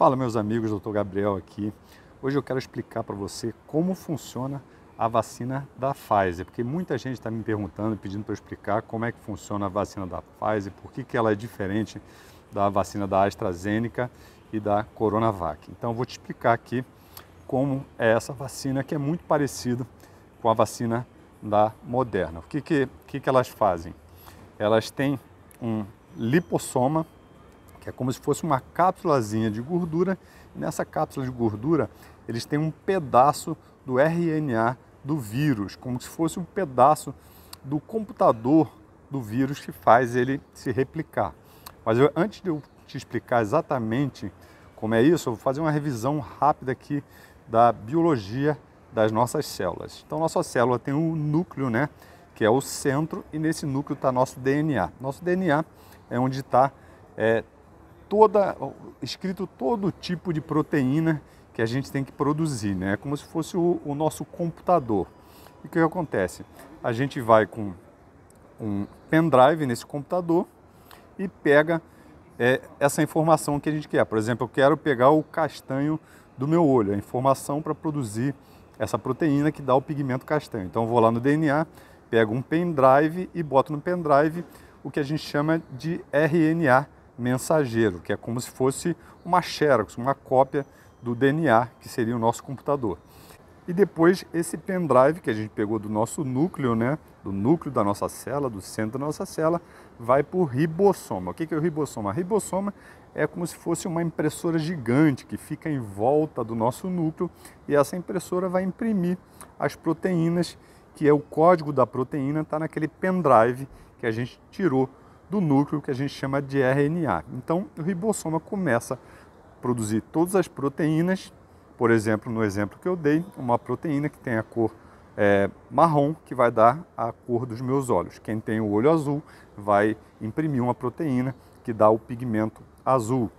Fala, meus amigos, doutor Gabriel aqui. Hoje eu quero explicar para você como funciona a vacina da Pfizer, porque muita gente está me perguntando, pedindo para eu explicar como é que funciona a vacina da Pfizer, por que, que ela é diferente da vacina da AstraZeneca e da Coronavac. Então, eu vou te explicar aqui como é essa vacina, que é muito parecida com a vacina da Moderna. O que, que, que, que elas fazem? Elas têm um lipossoma que é como se fosse uma cápsulazinha de gordura. e Nessa cápsula de gordura, eles têm um pedaço do RNA do vírus, como se fosse um pedaço do computador do vírus que faz ele se replicar. Mas eu, antes de eu te explicar exatamente como é isso, eu vou fazer uma revisão rápida aqui da biologia das nossas células. Então, nossa célula tem um núcleo, né, que é o centro, e nesse núcleo está nosso DNA. Nosso DNA é onde está é, toda, escrito todo tipo de proteína que a gente tem que produzir, né? É como se fosse o, o nosso computador. E o que acontece? A gente vai com um pendrive nesse computador e pega é, essa informação que a gente quer. Por exemplo, eu quero pegar o castanho do meu olho, a informação para produzir essa proteína que dá o pigmento castanho. Então eu vou lá no DNA, pego um pendrive e boto no pendrive o que a gente chama de RNA mensageiro, que é como se fosse uma xerox, uma cópia do DNA, que seria o nosso computador. E depois esse pendrive que a gente pegou do nosso núcleo, né, do núcleo da nossa célula, do centro da nossa célula, vai para o ribossoma. O que é o ribossoma? A ribossoma é como se fosse uma impressora gigante que fica em volta do nosso núcleo e essa impressora vai imprimir as proteínas, que é o código da proteína, está naquele pendrive que a gente tirou do núcleo que a gente chama de RNA. Então, o ribossoma começa a produzir todas as proteínas, por exemplo, no exemplo que eu dei, uma proteína que tem a cor é, marrom, que vai dar a cor dos meus olhos. Quem tem o olho azul vai imprimir uma proteína que dá o pigmento azul.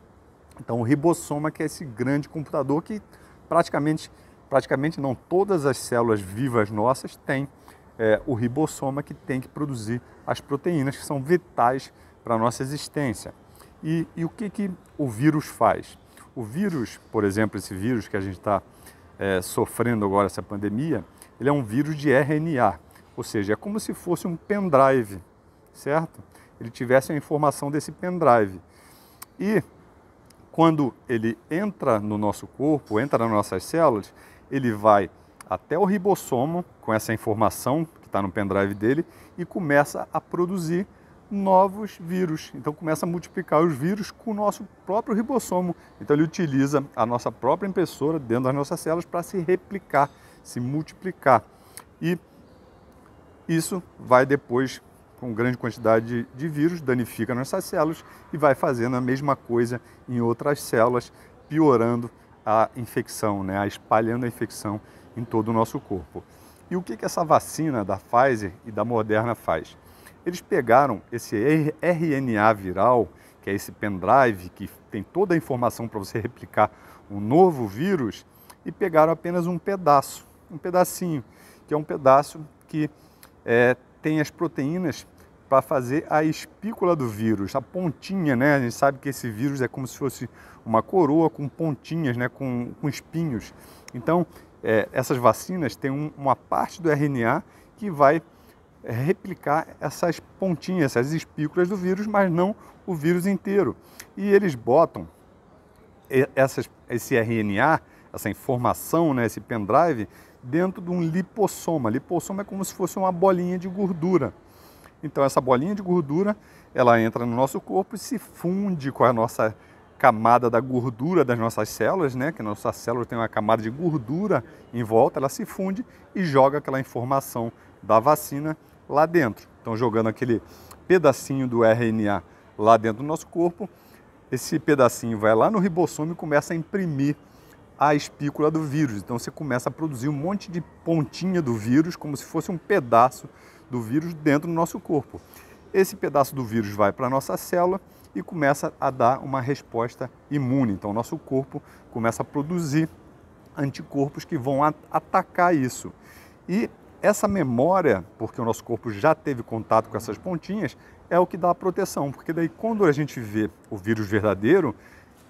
Então, o ribossoma, que é esse grande computador que praticamente, praticamente não todas as células vivas nossas têm é, o ribossoma que tem que produzir as proteínas que são vitais para a nossa existência. E, e, o que, que o vírus faz? O vírus, por exemplo, esse vírus que a gente está é, sofrendo agora, essa pandemia, ele é um vírus de RNA, ou seja, é como se fosse um pendrive, certo? Ele tivesse a informação desse pendrive. E quando ele entra no nosso corpo, entra nas nossas células, ele vai até o ribossomo com essa informação que está no pendrive dele e começa a produzir novos vírus. Então começa a multiplicar os vírus com o nosso próprio ribossomo. Então ele utiliza a nossa própria impressora dentro das nossas células para se replicar, se multiplicar. E isso vai depois com grande quantidade de, vírus, danifica nossas células e vai fazendo a mesma coisa em outras células, piorando a infecção, né? espalhando a infecção em todo o nosso corpo. E o que, que essa vacina da Pfizer e da Moderna faz? Eles pegaram esse RNA viral, que é esse pendrive que tem toda a informação para você replicar um novo vírus, e pegaram apenas um pedaço, um pedacinho, que é um pedaço que é, tem as proteínas para fazer a espícula do vírus, a pontinha, né? A gente sabe que esse vírus é como se fosse uma coroa com pontinhas, né? Com, com espinhos. Então, é, essas vacinas têm um, uma parte do RNA que vai é, replicar essas pontinhas, essas espículas do vírus, mas não o vírus inteiro. E eles botam essas, esse RNA, essa informação, né, esse pendrive, dentro de um lipossoma. Lipossoma é como se fosse uma bolinha de gordura. Então essa bolinha de gordura, ela entra no nosso corpo e se funde com a nossa camada da gordura das nossas células, né? Que nossas células têm uma camada de gordura em volta, ela se funde e joga aquela informação da vacina lá dentro. Então, jogando aquele pedacinho do RNA lá dentro do nosso corpo, esse pedacinho vai lá no ribossomo e começa a imprimir a espícula do vírus. Então você começa a produzir um monte de pontinha do vírus, como se fosse um pedaço do vírus dentro do nosso corpo. Esse pedaço do vírus vai para a nossa célula e começa a dar uma resposta imune. Então, o nosso corpo começa a produzir anticorpos que vão atacar isso. E essa memória, porque o nosso corpo já teve contato com essas pontinhas, é o que dá a proteção, porque daí quando a gente vê o vírus verdadeiro,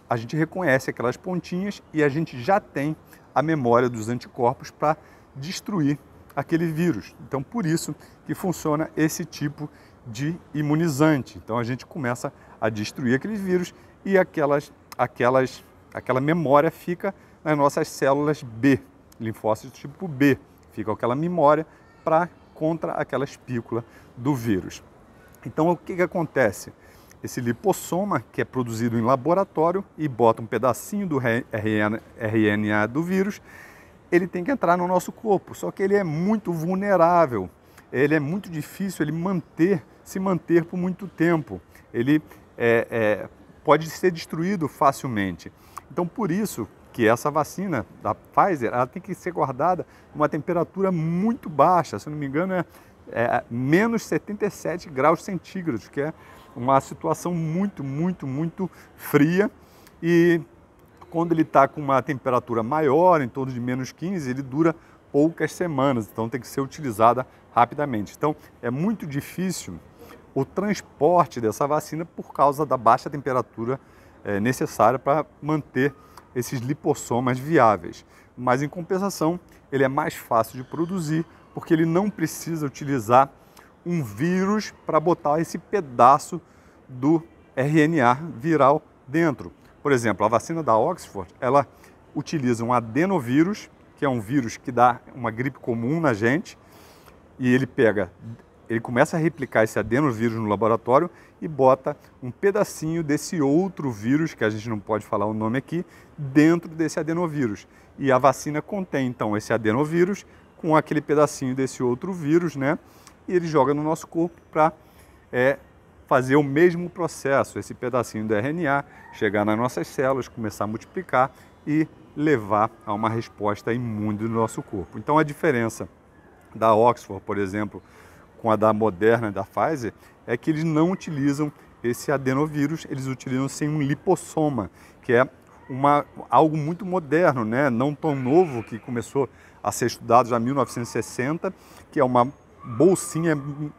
a gente reconhece aquelas pontinhas e a gente já tem a memória dos anticorpos para destruir aquele vírus. Então, por isso que funciona esse tipo de imunizante. Então a gente começa a destruir aqueles vírus e aquelas, aquelas, aquela memória fica nas nossas células B, linfócitos tipo B. Fica aquela memória para contra aquela espícula do vírus. Então o que, que acontece? Esse lipossoma, que é produzido em laboratório e bota um pedacinho do RNA do vírus, ele tem que entrar no nosso corpo, só que ele é muito vulnerável ele é muito difícil ele manter, se manter por muito tempo. Ele é, é, pode ser destruído facilmente. Então, por isso que essa vacina da Pfizer, ela tem que ser guardada uma temperatura muito baixa, se não me engano é, é menos 77 graus centígrados, que é uma situação muito, muito, muito fria e quando ele está com uma temperatura maior, em torno de menos 15, ele dura poucas semanas, então tem que ser utilizada rapidamente. Então é muito difícil o transporte dessa vacina por causa da baixa temperatura é, necessária para manter esses lipossomas viáveis. Mas em compensação, ele é mais fácil de produzir porque ele não precisa utilizar um vírus para botar esse pedaço do RNA viral dentro. Por exemplo, a vacina da Oxford, ela utiliza um adenovírus que é um vírus que dá uma gripe comum na gente, e ele pega, ele começa a replicar esse adenovírus no laboratório e bota um pedacinho desse outro vírus, que a gente não pode falar o nome aqui, dentro desse adenovírus. E a vacina contém então esse adenovírus com aquele pedacinho desse outro vírus, né? E ele joga no nosso corpo para é, fazer o mesmo processo, esse pedacinho do RNA chegar nas nossas células, começar a multiplicar e levar a uma resposta imune do nosso corpo. Então a diferença da Oxford, por exemplo, com a da Moderna e da Pfizer, é que eles não utilizam esse adenovírus, eles utilizam sim um lipossoma, que é uma, algo muito moderno, né? não tão novo, que começou a ser estudado já em 1960, que é uma bolsinha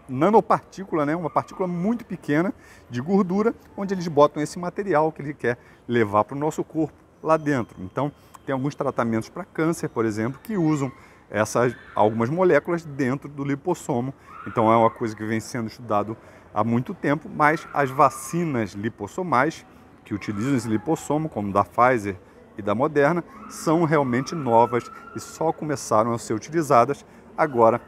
nanopartícula, né? uma partícula muito pequena de gordura, onde eles botam esse material que ele quer levar para o nosso corpo lá dentro. Então, tem alguns tratamentos para câncer, por exemplo, que usam essas algumas moléculas dentro do lipossomo. Então é uma coisa que vem sendo estudado há muito tempo, mas as vacinas lipossomais que utilizam esse lipossomo, como da Pfizer e da Moderna, são realmente novas e só começaram a ser utilizadas agora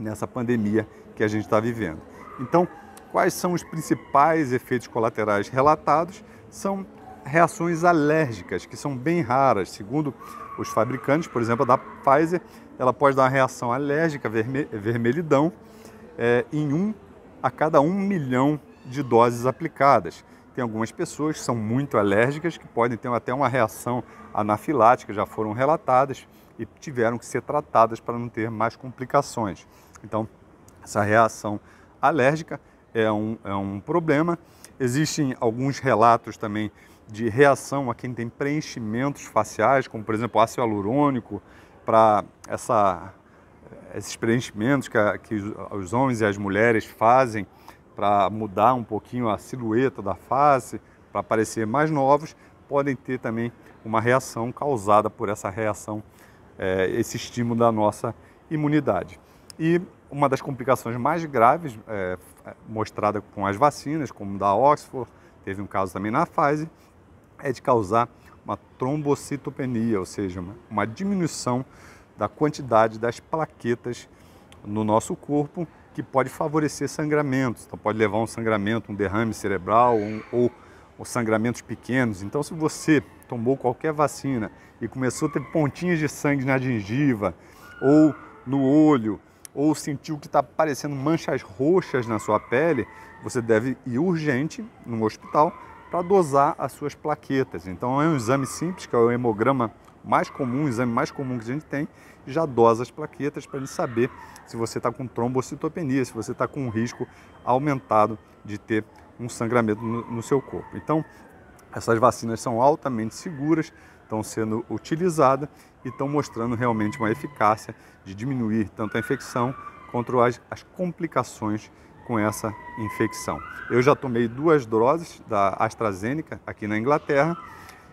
nessa pandemia que a gente está vivendo. Então, quais são os principais efeitos colaterais relatados? São reações alérgicas, que são bem raras. Segundo os fabricantes, por exemplo, a da Pfizer, ela pode dar uma reação alérgica, verme vermelhidão, é, em um a cada um milhão de doses aplicadas. Tem algumas pessoas que são muito alérgicas, que podem ter até uma reação anafilática, já foram relatadas e tiveram que ser tratadas para não ter mais complicações. Então, essa reação alérgica é um, é um problema. Existem alguns relatos também de reação a quem tem preenchimentos faciais, como por exemplo ácido hialurônico, para esses preenchimentos que, a, que, os homens e as mulheres fazem para mudar um pouquinho a silhueta da face, para parecer mais novos, podem ter também uma reação causada por essa reação, é, esse estímulo da nossa imunidade. E uma das complicações mais graves é, mostrada com as vacinas, como da Oxford, teve um caso também na Pfizer, é de causar uma trombocitopenia, ou seja, uma, uma diminuição da quantidade das plaquetas no nosso corpo, que pode favorecer sangramentos. Então, pode levar a um sangramento, um derrame cerebral um, ou, ou sangramentos pequenos. Então, se você tomou qualquer vacina e começou a ter pontinhas de sangue na gengiva ou no olho, ou sentiu que está aparecendo manchas roxas na sua pele, você deve ir urgente no hospital para dosar as suas plaquetas. Então é um exame simples, que é o hemograma mais comum, o exame mais comum que a gente tem, já dosa as plaquetas para ele saber se você está com trombocitopenia, se você está com um risco aumentado de ter um sangramento no, no seu corpo. Então, essas vacinas são altamente seguras, estão sendo utilizadas e estão mostrando realmente uma eficácia de diminuir tanto a infecção quanto as, as complicações com essa infecção. Eu já tomei duas doses da AstraZeneca aqui na Inglaterra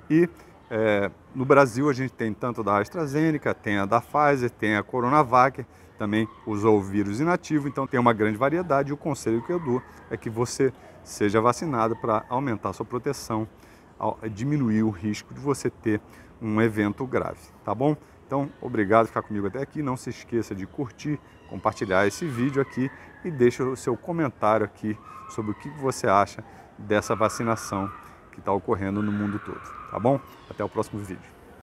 e é, no Brasil a gente tem tanto da AstraZeneca, tem a da Pfizer, tem a Coronavac, também usou o vírus inativo, então tem uma grande variedade. E o conselho que eu dou é que você seja vacinado para aumentar sua proteção, diminuir o risco de você ter um evento grave, tá bom? Então, obrigado por ficar comigo até aqui. Não se esqueça de curtir, compartilhar esse vídeo aqui e deixa o seu comentário aqui sobre o que você acha dessa vacinação que está ocorrendo no mundo todo. Tá bom? Até o próximo vídeo.